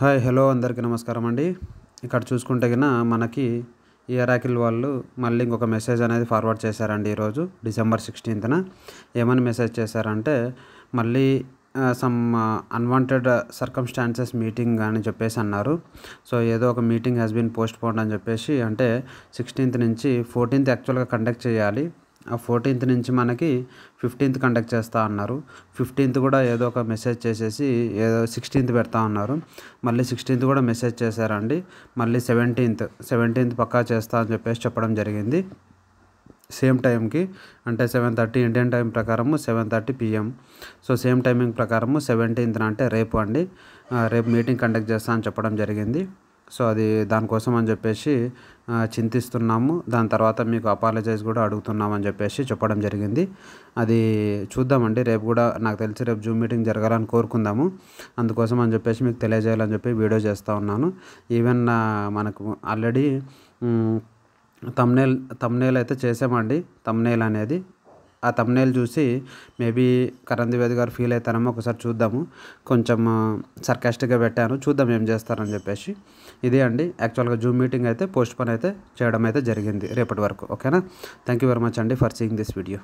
hi hello అందరికీ నమస్కారం అండి ఇక్కడ చూసుకుంటే కన్నా మనకి ఈ అరాకిల్ వాళ్ళు మళ్ళీ ఇంకొక మెసేజ్ అనేది ఫార్వర్డ్ చేశారండి ఈరోజు డిసెంబర్ సిక్స్టీన్త్న ఏమని మెసేజ్ చేశారంటే మళ్ళీ సమ్ అన్వాంటెడ్ సర్కమ్స్టాన్సెస్ మీటింగ్ అని చెప్పేసి అన్నారు సో ఏదో ఒక meeting has been postponed అని చెప్పేసి అంటే సిక్స్టీన్త్ నుంచి ఫోర్టీన్త్ యాక్చువల్గా కండక్ట్ చేయాలి ఆ ఫోర్టీన్త్ నుంచి మనకి ఫిఫ్టీన్త్ కండక్ట్ చేస్తా అన్నారు ఫిఫ్టీన్త్ కూడా ఏదో ఒక మెసేజ్ చేసేసి ఏదో సిక్స్టీన్త్ పెడతా ఉన్నారు మళ్ళీ సిక్స్టీన్త్ కూడా మెసేజ్ చేశారండి మళ్ళీ సెవెంటీన్త్ సెవెంటీన్త్ పక్కా చేస్తా అని చెప్పేసి చెప్పడం జరిగింది సేమ్ టైంకి అంటే సెవెన్ థర్టీ ఇండియన్ టైం ప్రకారము seven thirty PM so same timing ప్రకారము సెవెంటీన్త్ అంటే రేపు అండి రేపు మీటింగ్ కండక్ట్ చేస్తా అని చెప్పడం జరిగింది సో అది దానికోసం అని చెప్పేసి చింతిస్తున్నాము దాని తర్వాత మీకు అపాలజైజ్ కూడా అడుగుతున్నాం అని చెప్పేసి చెప్పడం జరిగింది అది చూద్దామండి రేపు కూడా నాకు తెలిసి రేపు జూమ్ మీటింగ్ జరగాలని కోరుకుందాము అందుకోసం అని చెప్పేసి మీకు తెలియజేయాలని చెప్పి వీడియో చేస్తూ ఉన్నాను ఈవెన్ మనకు ఆల్రెడీ తమ్నేల్ తమ్నేల్ అయితే చేసామండి తమ్నేల్ అనేది ఆ తమ్నేల్ చూసి మేబీ కరణ్ ద్వేది గారు ఫీల్ అవుతారేమో ఒకసారి చూద్దాము కొంచెం సర్కాస్టిక్గా పెట్టాను చూద్దాం ఏం చేస్తారని చెప్పేసి ఇదే అండి యాక్చువల్గా జూమ్ మీటింగ్ అయితే పోస్ట్ పోన్ అయితే చేయడం అయితే జరిగింది రేపటి వరకు ఓకేనా థ్యాంక్ యూ వెరీ మచ్ అండి ఫర్ సీయింగ్ దిస్ వీడియో